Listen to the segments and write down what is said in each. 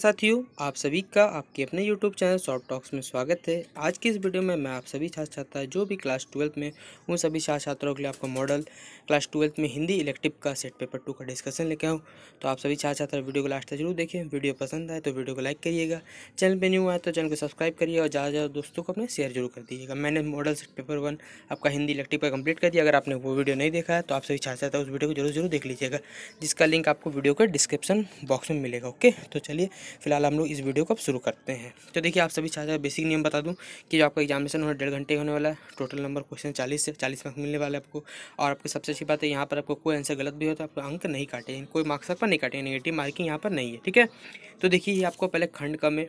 साथियों आप सभी का आपके अपने YouTube चैनल सॉफ्ट टॉक्स में स्वागत है आज की इस वीडियो में मैं आप सभी छात्र छात्रा जो भी क्लास ट्वेल्थ में उन सभी छात्र छात्राओं के लिए आपका मॉडल क्लास ट्वेल्थ में हिंदी इलेक्टिव का सेट पेपर टू का डिस्कशन लेके आऊँ तो आप सभी छात्र छात्रा वीडियो को लास्ट तक जरूर देखें वीडियो पसंद आए तो वीडियो को लाइक करिएगा चैनल पर न्यू आए तो चैनल को सब्सक्राइब करिए और ज़्यादा ज़्यादा दोस्तों को अपने शेयर जरूर कर दीजिएगा मैंने मॉडल सेट पेपर वन आपका हिंदी इलेक्टिव का कंप्लीट कर दिया अगर आपने वो वीडियो नहीं देखा है तो आप सभी छात्र छात्रा उस वीडियो को जरूर जरूर देख लीजिएगा जिसका लिंक आपको वीडियो के डिस्क्रिप्शन बॉक्स में मिलेगा ओके तो चलिए फिलहाल हम लोग इस वीडियो को अब शुरू करते हैं तो देखिए आप सभी हैं बेसिक नियम बता दूँ कि जो आपका एग्जामिनेशन होना डेढ़ घंटे होने वाला है टोटल नंबर क्वेश्चन चालीस से चालीस मार्क्स मिलने वाला है आपको और आपकी सबसे अच्छी बात है यहाँ पर आपको कोई आंसर गलत भी हो तो आपको अंक नहीं काटे कोई मार्क्स पर नहीं काटे नेगेटिव मार्किंग यहाँ पर नहीं है ठीक है तो देखिए आपको पहले खंड कम है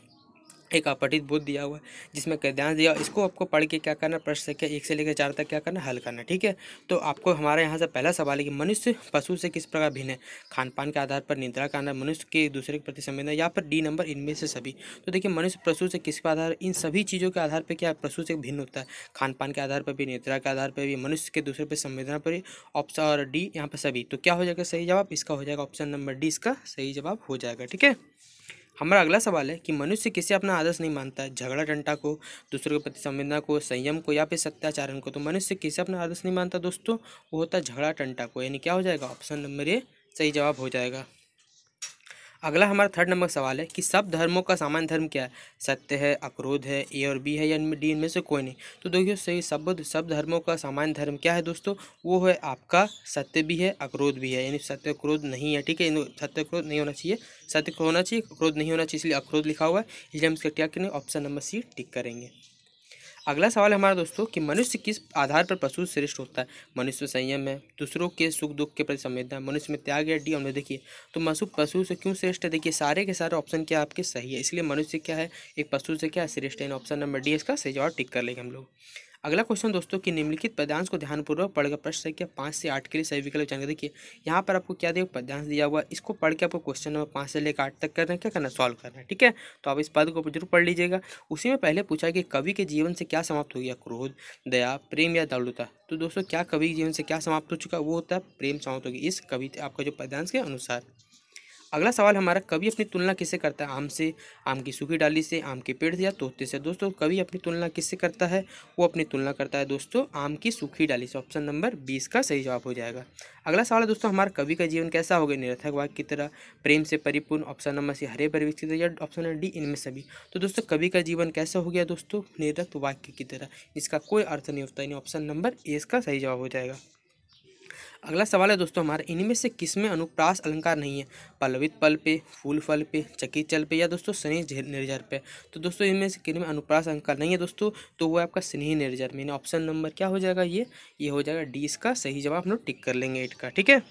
एक अपठित बोध दिया हुआ है जिसमें गद्यांश दिया इसको आपको पढ़ के क्या करना प्रश्न संख्या एक से लेकर चार तक क्या करना हल करना ठीक है तो आपको हमारे यहाँ से पहला सवाल है कि मनुष्य पशु से किस प्रकार भिन्न है खान पान के आधार पर निद्रा का आना मनुष्य के दूसरे के प्रति संवेदना या फिर डी नंबर इनमें से सभी तो देखिए मनुष्य पशु से किसके आधार इन सभी चीज़ों के आधार पर क्या पशु से भिन्न होता है खान पान के आधार पर भी निद्रा के आधार पर भी मनुष्य के दूसरे पर संवेदना पर ऑप्शन और डी यहाँ पर सभी तो क्या हो जाएगा सही जवाब इसका हो जाएगा ऑप्शन नंबर डी इसका सही जवाब हो जाएगा ठीक है हमारा अगला सवाल है कि मनुष्य किसे अपना आदर्श नहीं मानता है झगड़ा डंटा को दूसरों के प्रति संवेदना को संयम को या फिर सत्याचारण को तो मनुष्य किसे अपना आदर्श नहीं मानता दोस्तों वो होता है झगड़ा टंटा को यानी क्या हो जाएगा ऑप्शन नंबर ए सही जवाब हो जाएगा अगला हमारा थर्ड नंबर सवाल है कि सब धर्मों का सामान्य धर्म क्या है सत्य है अक्रोध है ए और बी है या डी इनमें से कोई नहीं तो देखिए सही सब सब धर्मों का सामान्य धर्म क्या है दोस्तों वो है आपका सत्य भी है अक्रोध भी है यानी सत्य क्रोध नहीं है ठीक है सत्य क्रोध नहीं होना चाहिए सत्य होना चाहिए क्रोध नहीं होना चाहिए इसलिए अक्रोध लिखा हुआ है इसलिए हम इसका क्या करेंगे ऑप्शन नंबर सी टिक करेंगे अगला सवाल हमारा दोस्तों कि मनुष्य किस आधार पर पशु श्रेष्ठ होता है मनुष्य संयम है दूसरों के सुख दुख के प्रति संवेदना है मनुष्य में त्याग है डी हमने देखिए तो मशु पशु से क्यों श्रेष्ठ है देखिए सारे के सारे ऑप्शन क्या आपके सही है इसलिए मनुष्य क्या है एक पशु से क्या श्रेष्ठ है ऑप्शन नंबर डी इसका सही जवाब टिक कर लेंगे हम लोग अगला क्वेश्चन दोस्तों कि निम्नलिखित पद्यांश को ध्यानपूर्वक पढ़कर प्रश्न संख्या पाँच से आठ के लिए सही विकल्प जानकारी देखिए यहाँ पर आपको क्या देखिए पद्यांश दिया हुआ इसको पढ़ के आपको क्वेश्चन नंबर पाँच से लेकर आठ तक करना है क्या करना सॉल्व करना है ठीक है तो आप इस पद को जरूर पढ़ लीजिएगा उसी में पहले पूछा कि कवि के जीवन से क्या समाप्त हो गया क्रोध दया प्रेम या दौड़ता तो दोस्तों क्या कवि के जीवन से क्या समाप्त हो चुका वो होता है प्रेम समाप्त हो गया इस कवि आपका जो पद्यांश के अनुसार अगला सवाल हमारा कभी अपनी तुलना किससे करता है आम से आम की सूखी डाली से आम के पेड़ से या तोते से दोस्तों कभी अपनी तुलना किससे करता है वो अपनी तुलना करता है दोस्तों आम की सूखी डाली से ऑप्शन नंबर बीस का सही जवाब हो जाएगा अगला सवाल है दोस्तों हमारा कवि का जीवन कैसा हो गया निरथक वाक्य की तरह प्रेम से परिपूर्ण ऑप्शन नंबर सी हरे परिवेश की तरह या ऑप्शन नंबर डी इनमें सभी तो दोस्तों कवि का जीवन कैसा हो गया दोस्तों निरथक वाक्य की तरह इसका कोई अर्थ नहीं होता यानी ऑप्शन नंबर ए इसका सही जवाब हो जाएगा अगला सवाल है दोस्तों हमारे इनमें से किसमें अनुप्रास अलंकार नहीं है पल्लवित पल पे फूल फल पे चकी चल पे या दोस्तों स्नेह निर्जर पे तो दोस्तों इनमें से किन में अनुप्रास अलंकार नहीं है दोस्तों तो वो आपका स्नेह निर्जर में ऑप्शन नंबर क्या हो जाएगा ये ये हो जाएगा डी इसका सही जवाब हम लोग टिक कर लेंगे एट का ठीक है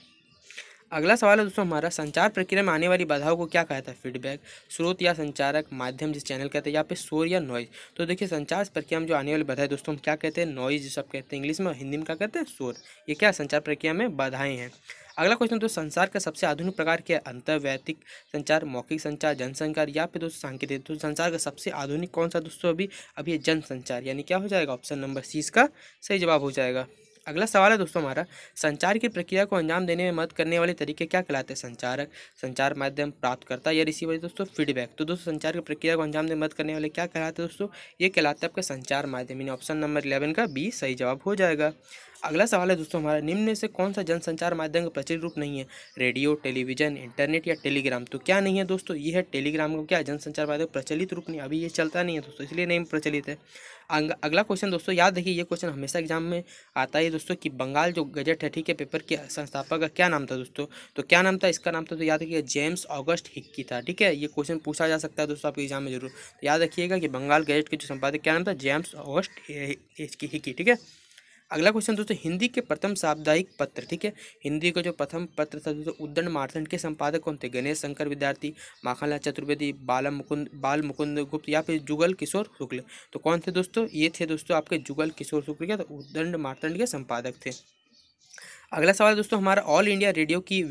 अगला सवाल है दोस्तों हमारा संचार प्रक्रिया में आने वाली बाधाओं को क्या कहता है फीडबैक स्रोत या संचारक माध्यम जिस चैनल कहते हैं या फिर शोर या नॉइज तो देखिए संचार प्रक्रिया में जो आने वाली बाधाएं है दोस्तों हम क्या कहते हैं नॉइज जिस सब कहते हैं इंग्लिश में हिंदी में क्या कहते हैं शोर ये क्या संचार प्रक्रिया में बाधाएं हैं अगला क्वेश्चन दोस्तों संसार का सबसे आधुनिक प्रकार के अंतर्वैतिक संचार मौखिक संचार जनसंचार या फिर दोस्तों सांकेतिक तो संसार का सबसे आधुनिक कौन सा दोस्तों अभी अभी जनसंचार यानी क्या हो जाएगा ऑप्शन नंबर सी इसका सही जवाब हो जाएगा अगला सवाल है दोस्तों हमारा संचार की प्रक्रिया को अंजाम देने में मदद करने वाले तरीके क्या कहलाते हैं संचारक संचार माध्यम प्राप्तकर्ता या रिसीवर दोस्तों फीडबैक तो दोस्तों संचार की प्रक्रिया को अंजाम देने में मदद करने वाले क्या कहलाते हैं दोस्तों ये कहलाते हैं आपका संचार माध्यम यानी ऑप्शन नंबर इलेवन का बी सही जवाब हो जाएगा अगला सवाल है दोस्तों हमारा निम्न में से कौन सा जनसंचार माध्यम का प्रचलित रूप नहीं है रेडियो टेलीविजन इंटरनेट या टेलीग्राम तो क्या नहीं है दोस्तों ये है टेलीग्राम का क्या जनसंचार माध्यम प्रचलित रूप नहीं अभी ये चलता नहीं है दोस्तों इसलिए नहीं प्रचलित है अगला क्वेश्चन दोस्तों याद रखिए ये क्वेश्चन हमेशा एग्जाम में आता है दोस्तों कि बंगाल जो गजट है ठीक है पेपर के संस्थापक का क्या नाम था दोस्तों तो क्या नाम था इसका नाम था तो याद रखिए जेम्स ऑगस्ट हिक्की था ठीक है ये क्वेश्चन पूछा जा सकता है दोस्तों आपके एग्जाम में जरूर तो याद रखिएगा कि बंगाल गजट के जो संपादक क्या नाम था जेम्स ऑगस्ट हिक्की ठीक है अगला क्वेश्चन दोस्तों हिंदी के प्रथम साप्ताहिक पत्र ठीक है हिंदी का जो प्रथम पत्र था दोस्तों उद्दन मारथंड के संपादक कौन थे गणेश शंकर विद्यार्थी माखनलाल चतुर्वेदी बाला मुकुंद बाल मुकुंद गुप्त या फिर जुगल किशोर शुक्ल तो कौन थे दोस्तों ये थे दोस्तों आपके जुगल किशोर शुक्ल क्या था तो उद्दंड मारतंड के संपादक थे अगला सवाल दोस्तों हमारा ऑल इंडिया रेडियो की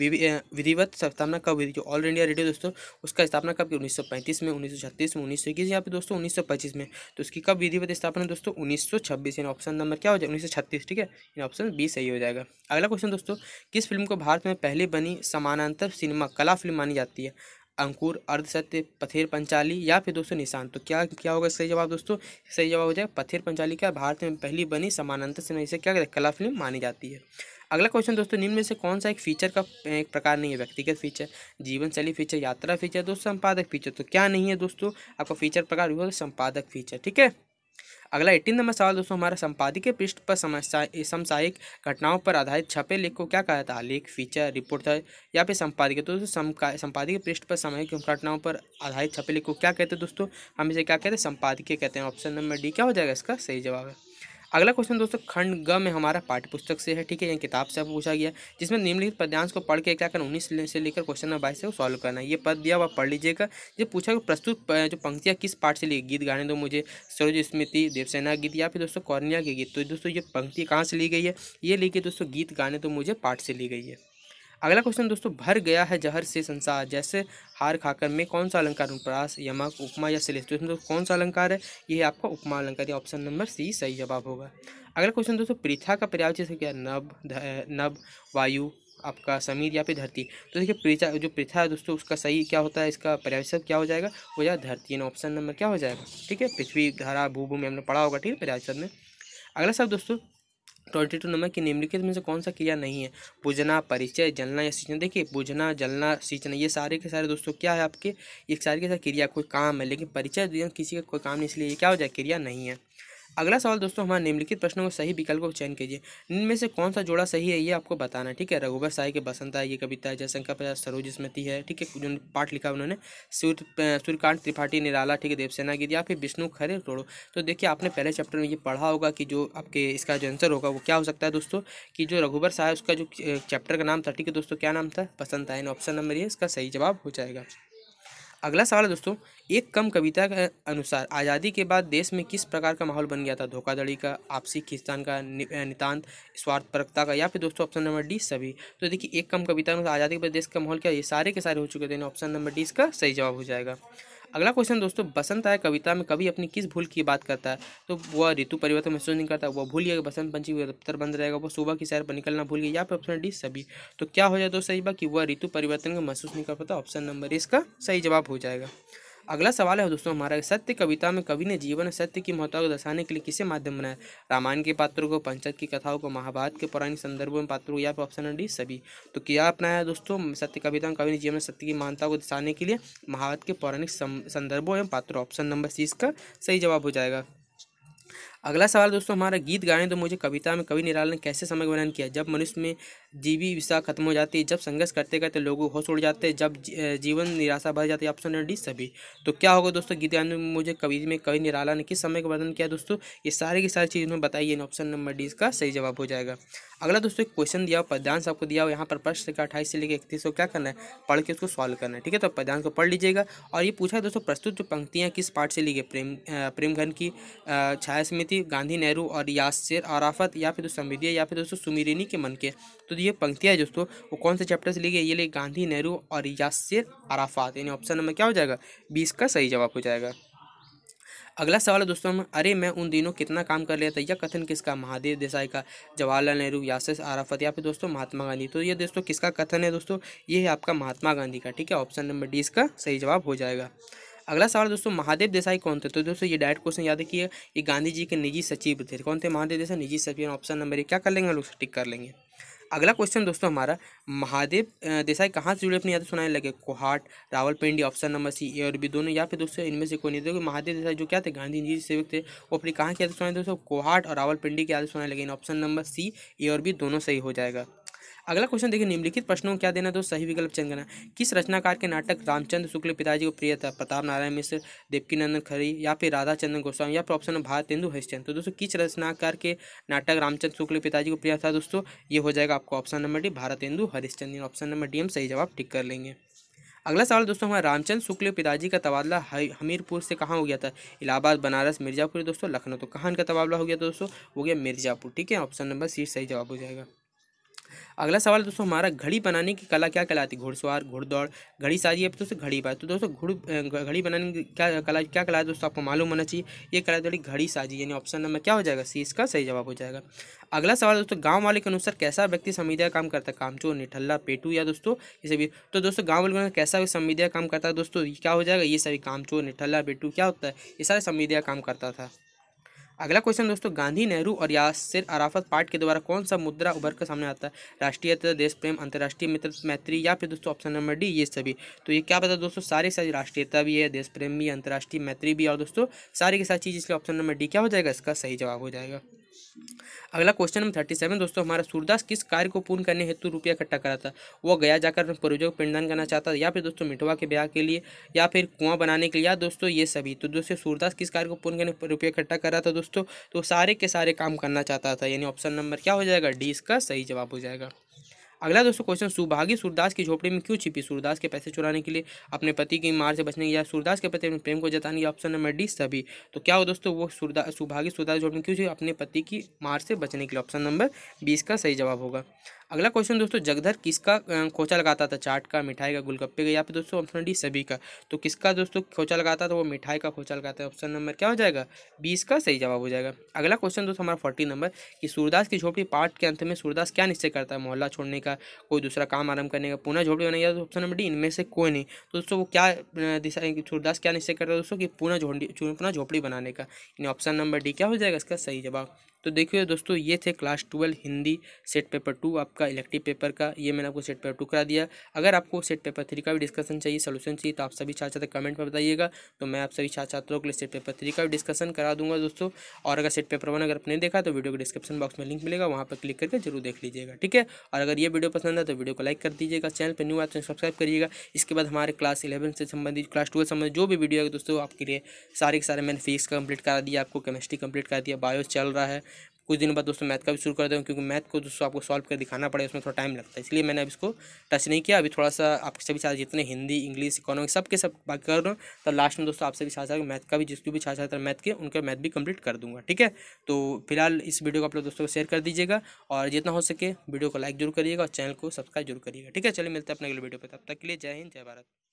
विधिवत स्थापना कब हुई जो ऑल इंडिया रेडियो दोस्तों उसका स्थापना कब की उन्नीस में उन्नीस में उन्नीस सौ इक्कीस यहाँ पे दोस्तों उन्नीस में तो उसकी कब विधिवत स्थापना दोस्तों उन्नीस यानी ऑप्शन नंबर क्या हो जाएगा उन्नीस ठीक है ऑप्शन बी सही हो जाएगा अगला क्वेश्चन दोस्तों किस फिल्म को भारत में पहली बनी समानांतर सिनेमा कला फिल्म मानी जाती है अंकुर अर्धसत्य पथेर पंचाली या फिर दोस्तों निशान तो क्या क्या होगा सही जवाब दोस्तों सही जवाब हो जाएगा पथेर पंचाली क्या भारत में पहली बनी समानांतर सिनेमा इसे क्या कला फिल्म मानी जाती है अगला क्वेश्चन दोस्तों निम्न में से कौन सा एक फीचर का एक प्रकार नहीं है व्यक्तिगत फीचर जीवन शैली फीचर यात्रा फीचर दोस्तों संपादक फीचर तो क्या नहीं है दोस्तों आपका फीचर प्रकार होगा संपादक फीचर ठीक है अगला एटीन नंबर सवाल दोस्तों हमारा संपादकीय पृष्ठ पर समसायिक घटनाओं पर आधारित छपे लेख को क्या कहा है लेख फीचर रिपोर्ट था या फिर संपादकीय तो दोस्तों संपादकीय पृष्ठ पर सामयिक घटनाओं पर आधारित छपे लेख को क्या कहते हैं दोस्तों हम इसे क्या कहते हैं संपादकीय कहते हैं ऑप्शन नंबर डी क्या हो जाएगा इसका सही जवाब है अगला क्वेश्चन दोस्तों खंड ग में हमारा पाठ्यपुस्तक से है ठीक है यहाँ किताब से आपको पूछा गया जिसमें निम्नलिखित पद्यांश को पढ़ के क्या करना उन्नीस से लेकर क्वेश्चन नंबर बाईस से वो सॉल्व करना ये पद दिया हुआ पढ़ लीजिएगा ये पूछा कि प्रस्तुत जो पंक्तियाँ किस पाठ से ली गीत गाने दो मुझे सरोज स्मृति देवसेना गीत या फिर दोस्तों कौरनिया के गीत तो दोस्तों ये पंक्ति कहाँ से ली गई है ये ली गई दोस्तों गीत गाने तो मुझे पाठ से ली गई है अगला क्वेश्चन दोस्तों भर गया है जहर से संसार जैसे हार खाकर में कौन सा अलंकार उपरास यमक उपमा या सिले तो दोस्तों कौन सा अलंकार है ये आपका उपमा अलंकार या ऑप्शन नंबर सी सही जवाब होगा अगला क्वेश्चन दोस्तों पृथा का पर्याय जैसे क्या नब नब वायु आपका समीर या फिर धरती तो देखिए पृथा जो पृथा है दोस्तों उसका सही क्या होता है इसका पर्यावशब्द क्या हो जाएगा वो या धरती है ऑप्शन नंबर क्या हो जाएगा ठीक है पृथ्वी धारा भूभूमि हमने पढ़ा होगा ठीक है पर्यावशब्द में अगला शब्द दोस्तों ट्वेंटी टू नंबर की निम्नलिखित में से कौन सा क्रिया नहीं है बुझना परिचय जलना या सींचना देखिए बुझना जलना सींचना ये सारे के सारे दोस्तों क्या है आपके एक सारे के सारे क्रिया कोई काम है लेकिन परिचय किसी का कोई काम नहीं इसलिए ये क्या हो जाए क्रिया नहीं है अगला सवाल दोस्तों हमारे निम्नलिखित प्रश्नों को सही विकल्प को चयन कीजिए इनमें से कौन सा जोड़ा सही है ये आपको बताना है ठीक है रघुबर साई के बसंत है ये कविता है जयशंकर प्रसाद सरोज स्मृति है ठीक है जो पाठ लिखा उन्होंने सूर्य सूर्यकांत त्रिपाठी निराला ठीक है देवसेना गीत या फिर विष्णु खरे तोड़ो तो देखिए आपने पहले चैप्टर में ये पढ़ा होगा कि जो आपके इसका जो आंसर होगा वो क्या हो सकता है दोस्तों कि जो रघुबर साय उसका जो चैप्टर का नाम था ठीक है दोस्तों क्या नाम था बसंत आयन ऑप्शन नंबर ये इसका सही जवाब हो जाएगा अगला सवाल है दोस्तों एक कम कविता के अनुसार आज़ादी के बाद देश में किस प्रकार का माहौल बन गया था धोखाधड़ी का आपसी खिस्तान का नितांत स्वार्थपरकता का या फिर दोस्तों ऑप्शन नंबर डी सभी तो देखिए एक कम कविता अनुसार आज़ादी के बाद देश का माहौल क्या ये सारे के सारे हो चुके थे ऑप्शन नंबर डी इसका सही जवाब हो जाएगा अगला क्वेश्चन दोस्तों बसंत आया कविता में कवि अपनी किस भूल की बात करता है तो वह ऋतु परिवर्तन महसूस नहीं करता वह भूल गया बसंत पंची दफ्तर बंद रहेगा वो सुबह की सैर पर निकलना भूल गया या फिर ऑप्शन डी सभी तो क्या हो जाए दोस्तों सही बात कि वह ऋतु परिवर्तन को महसूस नहीं कर पाता ऑप्शन नंबर इसका सही जवाब हो जाएगा अगला सवाल है दोस्तों हमारा सत्य कविता में कवि ने जीवन सत्य की महत्व को दर्शाने के लिए किसे माध्यम बनाया रामायण के पात्रों को पंचक की कथाओं को महाभारत के पुराने संदर्भों में पात्रों को या फिर ऑप्शन डी सभी तो क्या अपनाया दोस्तों सत्य कविता में कवि ने जीवन सत्य की महानता को दर्शाने के लिए महाभारत के पौराणिक संदर्भों एवं पात्रों ऑप्शन नंबर सी इसका सही जवाब हो जाएगा अगला सवाल दोस्तों हमारा गीत गाएं तो मुझे कविता में कवि निराल ने कैसे समय वर्णन किया जब मनुष्य में जीवी विशा खत्म हो जाती है जब संघर्ष करते करते लोग होश उड़ जाते हैं जब जीवन निराशा भर जाती है ऑप्शन है डी सभी तो क्या होगा दोस्तों गीत गायन में मुझे कवि में कवि निराला ने किस समय का वर्णन किया दोस्तों ये सारी की सारी चीज़ उन्हें बताइए ऑप्शन नंबर डी इसका सही जवाब हो जाएगा अगला दोस्तों एक क्वेश्चन दिया पद्यांश आपको दिया हो यहाँ पर प्रश्न का अठाईस से लेकर इकतीस को क्या करना है पढ़ के उसको सॉल्व करना है ठीक है तो पद्यांश को पढ़ लीजिएगा और ये पूछा है दोस्तों प्रस्तुत जो पंक्तियाँ किस पार्ट से ली गई प्रेम प्रेमघन की छाया समिति गांधी नेहरू और यासिर आराफत या फिर दोस्तों समिति या फिर दोस्तों सुमिरिनी के मन के तो जो ये पंक्तियाँ दोस्तों वो कौन से चैप्टर से ली गई ये लिए गांधी नेहरू और यासिर अराफात यानी ऑप्शन नंबर क्या हो जाएगा बीस का सही जवाब हो जाएगा अगला सवाल है दोस्तों हम अरे मैं उन दिनों कितना काम कर लिया था यह कथन किसका महादेव देसाई का जवाहरलाल नेहरू यासिर आराफत या फिर दोस्तों महात्मा गांधी तो ये दोस्तों किसका कथन है दोस्तों ये है आपका महात्मा गांधी का ठीक है ऑप्शन नंबर डी इसका सही जवाब हो जाएगा अगला सवाल दोस्तों महादेव देसाई कौन थे तो दोस्तों ये डायरेक्ट क्वेश्चन याद रखिए ये गांधी जी के निजी सचिव थे कौन थे महादेव देसाई निजी सचिव ऑप्शन नंबर ये क्या कर लेंगे लोग टिक कर लेंगे अगला क्वेश्चन दोस्तों हमारा महादेव देसाई कहाँ से जुड़े अपनी यादें सुनाने लगे Kohat Rawalpindi option number C A और बी दोनों या फिर दोस्तों इनमें से कोई नहीं देखो महादेव देसाई जो क्या थे गांधी जी सेवक थे वो अपनी कहाँ की यादें सुनाए दोस्तों कोहाट और रावलपिंडी की यादें सुनाने लगे ऑप्शन नंबर सी ए और बी दोनों सही हो जाएगा अगला क्वेश्चन देखिए निम्नलिखित प्रश्नों को क्या देना तो सही विकल्प चयन करना किस रचनाकार के नाटक रामचंद्र शुक्ल पिताजी को प्रिय था प्रताप नारायण मिश्र देवकी नंदन खरी या फिर राधा चंदन गोस्वामी या फिर ऑप्शन भारत भारतेंदु हरिश्चंद तो दोस्तों किस रचनाकार के नाटक रामचंद्र शुक्ल पिताजी को प्रिय था दोस्तों ये हो जाएगा आपको option number D Bharatendu Harishchand option number D हम सही जवाब टिक कर लेंगे अगला सवाल दोस्तों हमारे रामचंद्र शुक्ल पिताजी का तबादला हमीरपुर से कहाँ हो गया था इलाहाबाद बनारस मिर्जापुर दोस्तों लखनऊ तो कहाँ इनका तबादला हो गया दोस्तों हो गया मिर्जापुर ठीक है ऑप्शन नंबर सी सही जवाब हो जाएगा अगला सवाल दोस्तों हमारा घड़ी बनाने की कला क्या कहलाती है घुड़सवार घुड़दौड़ घड़ी साजी है तो दोस्तों घड़ी बात तो दोस्तों घुड़ घड़ी बनाने की क्या कला क्या कला है दोस्तों आपको मालूम होना चाहिए ये कला थोड़ी घड़ी साजी यानी ऑप्शन नंबर क्या हो जाएगा सी इसका सही जवाब हो जाएगा अगला सवाल दोस्तों गाँव वाले के अनुसार कैसा व्यक्ति संविधा काम करता है कामचोर निठल्ला पेटू या दोस्तों ये सभी तो दोस्तों गाँव वाले कैसा संविधा काम करता है दोस्तों क्या हो जाएगा ये सभी कामचोर निठल्ला पेटू क्या होता है ये सारे संविधा काम करता था अगला क्वेश्चन दोस्तों गांधी नेहरू और यासिर अराफत पार्ट के द्वारा कौन सा मुद्रा उभर कर सामने आता है राष्ट्रीय देश प्रेम अंतर्राष्ट्रीय मित्र मैत्री या फिर दोस्तों ऑप्शन नंबर डी ये सभी तो ये क्या पता दोस्तों सारे साथ राष्ट्रीयता भी है देश प्रेम भी अंतर्राष्ट्रीय मैत्री भी और दोस्तों सारी के साथ चीज़ इसलिए ऑप्शन नंबर डी क्या हो जाएगा इसका सही जवाब हो जाएगा अगला क्वेश्चन नंबर थर्टी सेवन दोस्तों हमारा सूरदास किस कार्य को पूर्ण करने हेतु रुपया इकट्ठा करा था वो गया जाकर अपने परिजों को पिंडदान करना चाहता था या फिर दोस्तों मिठवा के ब्याह के लिए या फिर कुआं बनाने के लिए या दोस्तों ये सभी तो दोस्तों सूरदास किस कार्य को पूर्ण करने रुपया इकट्ठा करा था दोस्तों तो सारे के सारे काम करना चाहता था यानी ऑप्शन नंबर क्या हो जाएगा डी इसका सही जवाब हो जाएगा अगला दोस्तों क्वेश्चन सुभागी सूरदास की झोपड़ी में क्यों छिपी सूरदास के पैसे चुराने के लिए अपने पति की मार से बचने या सूरदास के पति अपने प्रेम को जताने या ऑप्शन नंबर डी सभी तो क्या हो दोस्तों वो सुरदा सुभागी सूरदास झोपड़ी में क्यों छिपी अपने पति की मार से बचने के लिए ऑप्शन नंबर बीस का सही जवाब होगा अगला क्वेश्चन दोस्तों जगधर किसका खोचा लगाता था चाट का मिठाई का गुलगप्पे का या फिर दोस्तों ऑप्शन डी सभी का तो किसका दोस्तों खोचा लगाता था वो मिठाई का खोचा लगाता है ऑप्शन नंबर क्या हो जाएगा बीस का सही जवाब हो जाएगा अगला क्वेश्चन दोस्तों हमारा फोर्टी नंबर कि सूरदास की झोपड़ी पार्ट के अंत में सूरदास क्या निश्चय करता है मोहल्ला छोड़ने का कोई दूसरा काम आरंभ करने का पुनः झोपड़ी बनाई जाए ऑप्शन नंबर डी इनमें से कोई नहीं तो दोस्तों वो क्या दिशा सूरदास क्या निश्चय करता है दोस्तों की पुनः झोंडी पुनः झोपड़ी बनाने का यानी ऑप्शन नंबर डी क्या हो जाएगा इसका सही जवाब तो देखिए दोस्तों ये थे class twelve Hindi set paper two आपका इलेक्टिव पेपर का ये मैंने आपको सेट पेपर टू करा दिया अगर आपको सेट पेपर थ्री का भी डिस्कशन चाहिए सोल्यूशन चाहिए तो आप सभी छात्र छात्र कमेंट में बताइएगा तो मैं आप सभी छात्र छात्रों के लिए सेट पेपर थ्री का भी डिस्कशन करा दूंगा दोस्तों और अगर सेट पेपर वन अगर आपने देखा तो वीडियो को डिस्क्रिप्शन बॉक्स में लिंक मिलेगा वहाँ पर क्लिक करके जरूर देख लीजिएगा ठीक है और अगर ये वीडियो पसंद है तो वीडियो को लाइक कर दीजिएगा तो चैनल पर न्यू आते हैं सब्सक्राइब करिएगा इसके बाद हमारे क्लास इलेवन से संबंधित क्लास ट्वेल्व संबंधित जो भी वीडियो है दोस्तों आपके लिए सारे के सारे मैंने फिजिक्स कंप्लीट करा दिया आपको केमिस्ट्री कंप्लीट करा दिया बायो चल रहा है कुछ दिनों बाद दोस्तों मैथ का भी शुरू कर दूँ क्योंकि मैथ को दोस्तों आपको सॉल्व कर दिखाना पड़ेगा उसमें थोड़ा टाइम लगता है इसलिए मैंने अब इसको टच नहीं किया अभी थोड़ा सा आपके सभी छात्र जितने हिंदी इंग्लिश इकोनॉमिक्स सब सब बात कर रहा हूँ तो लास्ट में दोस्तों आप सभी छात्र मैथ का भी जिसके भी छात्र छात्र मैथ के उनका मैथ भी कंप्लीट कर दूँगा ठीक है तो फिलहाल इस वीडियो को आप लोग दोस्तों को शेयर कर दीजिएगा और जितना हो सके वीडियो को लाइक जरूर करिएगा और चैनल को सब्सक्राइब जरूर करिएगा ठीक है चलिए मिलते हैं अपने अगले वीडियो पर तब तक के लिए जय हिंद जय भारत